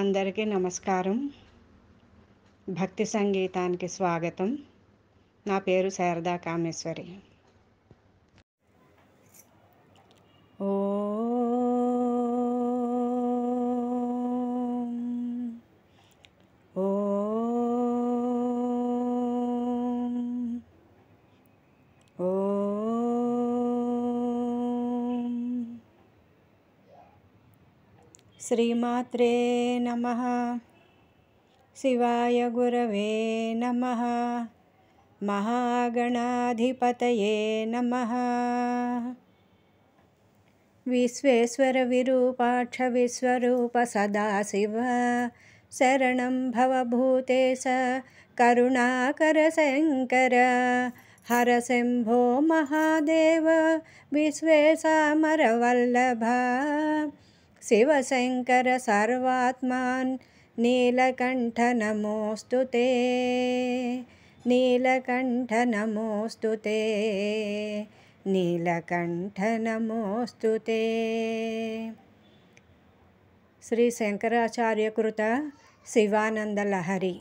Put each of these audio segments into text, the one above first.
అందరికీ నమస్కారం భక్తి సంగీతానికి స్వాగతం నా పేరు శారదా కామేశ్వరి श्रीमात्रे नमः शिवाय गुरवे नमः महागणाधिपतये नमः विश्वेश्वरविरूपाक्षविश्वरूप सदाशिव शरणं भवभूते स करुणाकरशङ्करहरसिंभो महादेव विश्वे शिवशङ्करसर्वात्मान् नीलकण्ठ नमोस्तु ते नीलकण्ठ नमोस्तु ते नीलकण्ठ नमोस्तु ते श्रीशङ्कराचार्यकृतशिवानन्दलहरी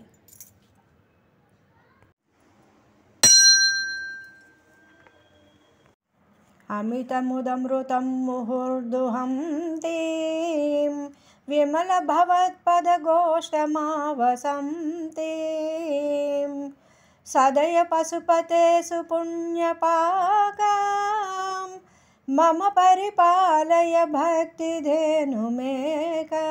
अमितमुदमृतं विमलभवत्पदगोष्ठमावसं विमलभवत्पदगोष्ठमावसन्ति सदय पशुपते सुपुण्यपाकां मम परिपालय भक्तिधेनुमेका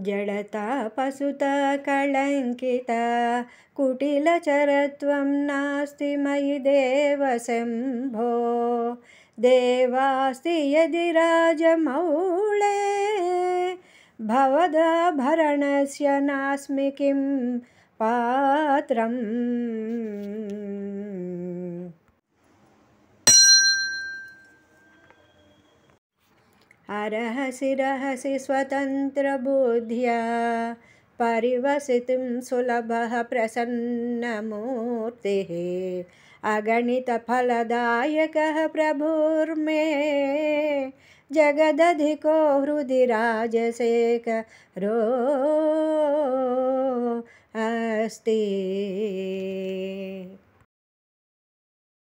जडता पशुत कलङ्किता कुटिलचरत्वं नास्ति मयि देवशम्भो देवास्ति यदि राजमौळे भवदभरणस्य नास्मि किं पात्रम् आरहसि रहसि स्वतन्त्रबुद्ध्या परिवसितुं सुलभः प्रसन्नमूर्तिः अगणितफलदायकः प्रभुर्मे जगदधिको हृदि राजसेकरो अस्ति